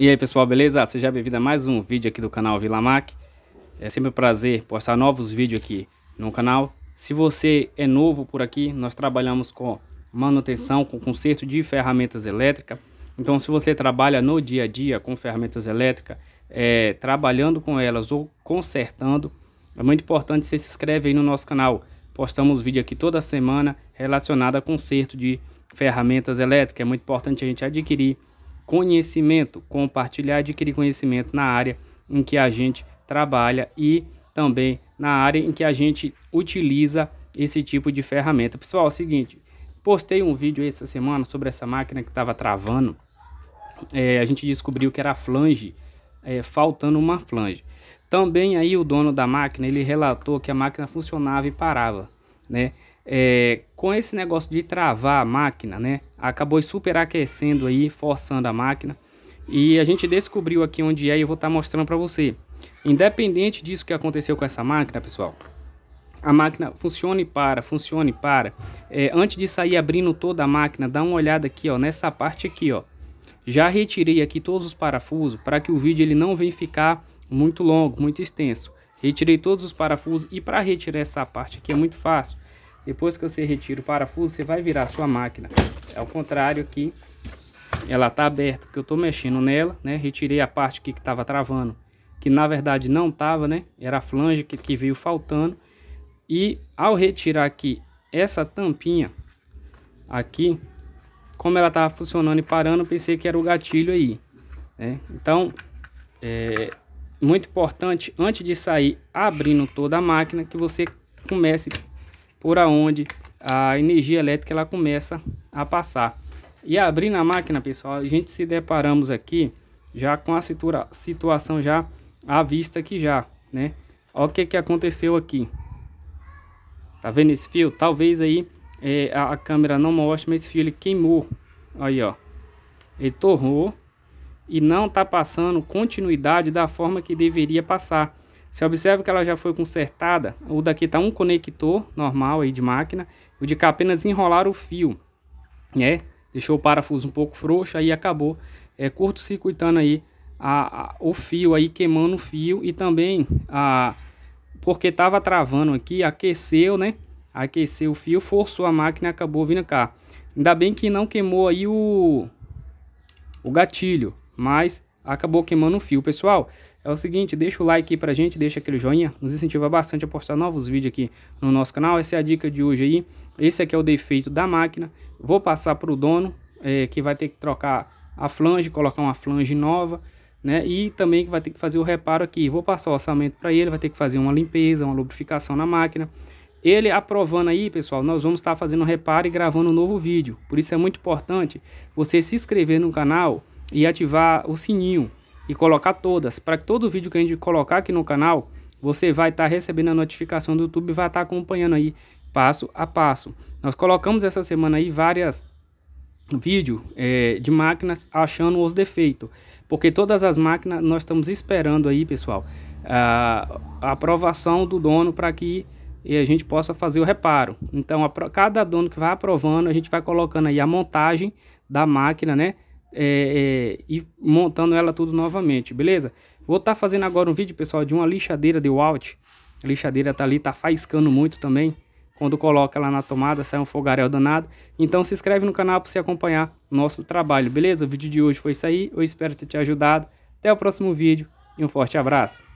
E aí pessoal, beleza? Seja bem-vindo a mais um vídeo aqui do canal Vila Mac. É sempre um prazer postar novos vídeos aqui no canal. Se você é novo por aqui, nós trabalhamos com manutenção, com conserto de ferramentas elétricas. Então se você trabalha no dia a dia com ferramentas elétricas, é, trabalhando com elas ou consertando, é muito importante você se inscreve aí no nosso canal. Postamos vídeo aqui toda semana relacionado a conserto de ferramentas elétricas. É muito importante a gente adquirir conhecimento, compartilhar e adquirir conhecimento na área em que a gente trabalha e também na área em que a gente utiliza esse tipo de ferramenta. Pessoal, é o seguinte, postei um vídeo essa semana sobre essa máquina que estava travando. É, a gente descobriu que era flange, é, faltando uma flange. Também aí o dono da máquina, ele relatou que a máquina funcionava e parava, né? É, com esse negócio de travar a máquina, né? Acabou superaquecendo aí, forçando a máquina. E a gente descobriu aqui onde é e eu vou estar tá mostrando para você. Independente disso que aconteceu com essa máquina, pessoal, a máquina funciona e para, funciona e para. É, antes de sair abrindo toda a máquina, dá uma olhada aqui, ó, nessa parte aqui, ó. Já retirei aqui todos os parafusos para que o vídeo ele não venha ficar muito longo, muito extenso. Retirei todos os parafusos e para retirar essa parte aqui é muito fácil. Depois que você retira o parafuso, você vai virar a sua máquina. É o contrário aqui. Ela tá aberta, porque eu tô mexendo nela, né? Retirei a parte aqui que tava travando, que na verdade não tava, né? Era a flange que, que veio faltando. E ao retirar aqui essa tampinha aqui, como ela tava funcionando e parando, pensei que era o gatilho aí, né? Então, é muito importante, antes de sair abrindo toda a máquina, que você comece por aonde a energia elétrica ela começa a passar. E abrindo a máquina, pessoal, a gente se deparamos aqui já com a situa situação já à vista aqui já, né? Olha o que, que aconteceu aqui. Tá vendo esse fio? Talvez aí é, a, a, câmera não mostre, mas esse fio ele queimou. Aí, ó. Ele torrou e não tá passando continuidade da forma que deveria passar. Você observa que ela já foi consertada. O daqui está um conector normal aí de máquina. O de cá apenas enrolar o fio, né? Deixou o parafuso um pouco frouxo, aí acabou é, curto-circuitando aí a, a, o fio, aí queimando o fio. E também, a, porque estava travando aqui, aqueceu, né? Aqueceu o fio, forçou a máquina e acabou vindo cá. Ainda bem que não queimou aí o, o gatilho, mas acabou queimando o fio. Pessoal, é o seguinte, deixa o like aí pra gente, deixa aquele joinha, nos incentiva bastante a postar novos vídeos aqui no nosso canal. Essa é a dica de hoje aí. Esse aqui é o defeito da máquina. Vou passar pro dono, é, que vai ter que trocar a flange, colocar uma flange nova, né? E também que vai ter que fazer o reparo aqui. Vou passar o orçamento para ele, vai ter que fazer uma limpeza, uma lubrificação na máquina. Ele aprovando aí, pessoal, nós vamos estar tá fazendo um reparo e gravando um novo vídeo. Por isso é muito importante você se inscrever no canal e ativar o sininho e colocar todas, para que todo vídeo que a gente colocar aqui no canal, você vai estar tá recebendo a notificação do YouTube e vai estar tá acompanhando aí passo a passo. Nós colocamos essa semana aí várias vídeo é, de máquinas achando os defeitos, porque todas as máquinas nós estamos esperando aí, pessoal, a, a aprovação do dono para que é, a gente possa fazer o reparo. Então, a, cada dono que vai aprovando, a gente vai colocando aí a montagem da máquina, né? é, é, e montando ela tudo novamente, beleza? Vou estar tá fazendo agora um vídeo, pessoal, de uma lixadeira de Walt. A lixadeira tá ali, tá faiscando muito também. Quando coloca ela na tomada, sai um fogaréu danado. Então se inscreve no canal para você acompanhar nosso trabalho, beleza? O vídeo de hoje foi isso aí. Eu espero ter te ajudado. Até o próximo vídeo e um forte abraço.